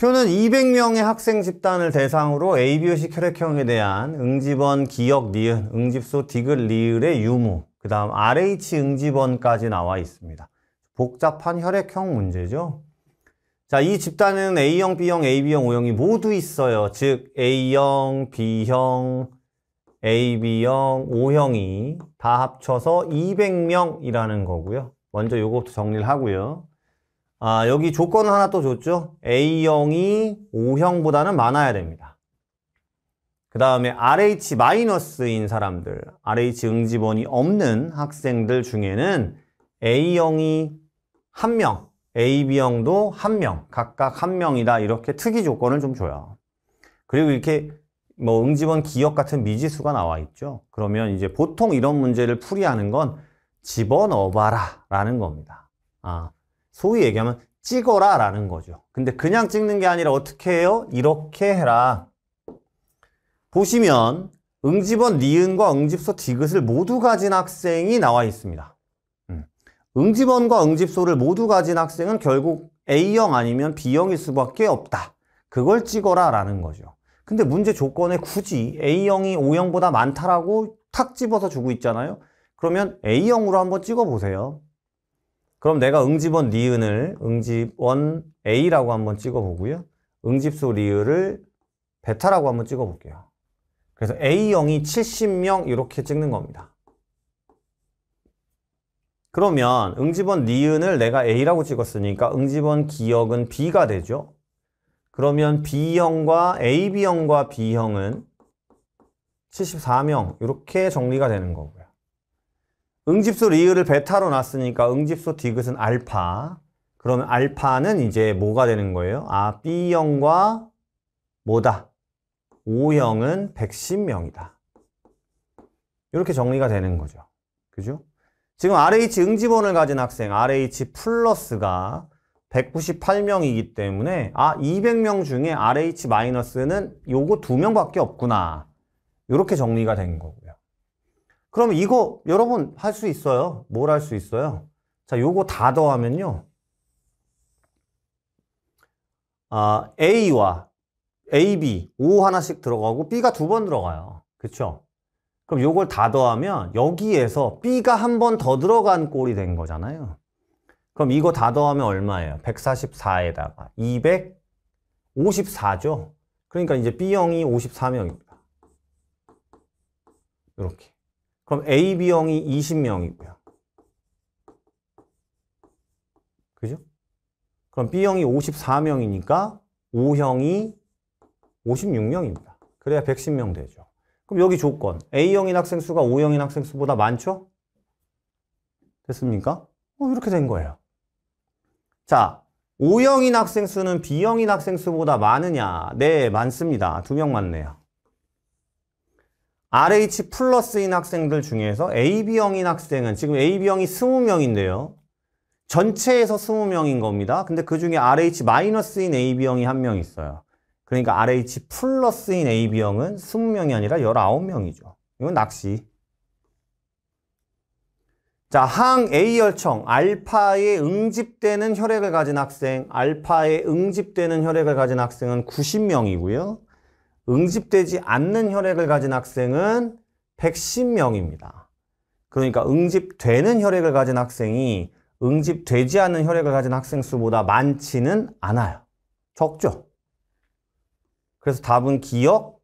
표는 200명의 학생 집단을 대상으로 ABOC 혈액형에 대한 응집원 기역 니은, 응집소 디귿 리을의 유무, 그 다음 RH 응집원까지 나와 있습니다. 복잡한 혈액형 문제죠. 자, 이집단은 A형, B형, AB형, O형이 모두 있어요. 즉, A형, B형, AB형, O형이 다 합쳐서 200명이라는 거고요. 먼저 이것부터 정리를 하고요. 아, 여기 조건 하나 또 줬죠? A형이 O형보다는 많아야 됩니다. 그 다음에 RH 마이너스인 사람들, RH 응집원이 없는 학생들 중에는 A형이 1 명, AB형도 1 명, 각각 1 명이다. 이렇게 특이 조건을 좀 줘요. 그리고 이렇게 뭐 응집원 기억 같은 미지수가 나와 있죠. 그러면 이제 보통 이런 문제를 풀이하는 건 집어넣어봐라 라는 겁니다. 아, 소위 얘기하면 찍어라 라는 거죠. 근데 그냥 찍는 게 아니라 어떻게 해요? 이렇게 해라. 보시면 응집원 니은과 응집소 디귿을 모두 가진 학생이 나와 있습니다. 음. 응집원과 응집소를 모두 가진 학생은 결국 A형 아니면 B형일 수밖에 없다. 그걸 찍어라 라는 거죠. 근데 문제 조건에 굳이 A형이 O형보다 많다라고 탁 집어서 주고 있잖아요. 그러면 A형으로 한번 찍어보세요. 그럼 내가 응집원 니은을 응집원 A라고 한번 찍어보고요. 응집소 리을을 베타라고 한번 찍어볼게요. 그래서 A형이 70명 이렇게 찍는 겁니다. 그러면 응집원 니은을 내가 A라고 찍었으니까 응집원 기억은 B가 되죠. 그러면 B형과 AB형과 B형은 74명 이렇게 정리가 되는 거고요. 응집소 리을을 베타로 놨으니까 응집소 디귿은 알파. 그러면 알파는 이제 뭐가 되는 거예요? 아, B형과 뭐다? O형은 110명이다. 이렇게 정리가 되는 거죠. 그죠? 지금 RH 응집원을 가진 학생 RH 플러스가 198명이기 때문에 아 200명 중에 RH 마이너스는 요거 2명밖에 없구나. 이렇게 정리가 된 거고요. 그럼 이거 여러분 할 수 있어요. 뭘 할 수 있어요? 자, 요거 다 더하면요. 아, A와 AB, O 하나씩 들어가고 B가 두 번 들어가요. 그쵸? 그럼 요걸 다 더하면 여기에서 B가 한 번 더 들어간 꼴이 된 거잖아요. 그럼 이거 다 더하면 얼마예요? 144에다가 254죠? 그러니까 이제 B형이 54명입니다. 이렇게. 그럼 A, B형이 20명이고요. 그죠? 그럼 B형이 54명이니까 O형이 56명입니다. 그래야 110명 되죠. 그럼 여기 조건. A형인 학생 수가 O형인 학생 수보다 많죠? 됐습니까? 어, 이렇게 된 거예요. 자, O형인 학생 수는 B형인 학생 수보다 많으냐? 네, 많습니다. 두 명 많네요. RH 플러스인 학생들 중에서 AB형인 학생은 지금 AB형이 20명인데요. 전체에서 20명인 겁니다. 근데 그중에 RH 마이너스인 AB형이 한 명 있어요. 그러니까 RH 플러스인 AB형은 20명이 아니라 19명이죠. 이건 낚시. 자, 항 A 열청 알파에 응집되는 혈액을 가진 학생, 알파에 응집되는 혈액을 가진 학생은 90명이고요. 응집되지 않는 혈액을 가진 학생은 110명입니다. 그러니까 응집되는 혈액을 가진 학생이 응집되지 않는 혈액을 가진 학생 수보다 많지는 않아요. 적죠. 그래서 답은 기억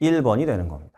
1번이 되는 겁니다.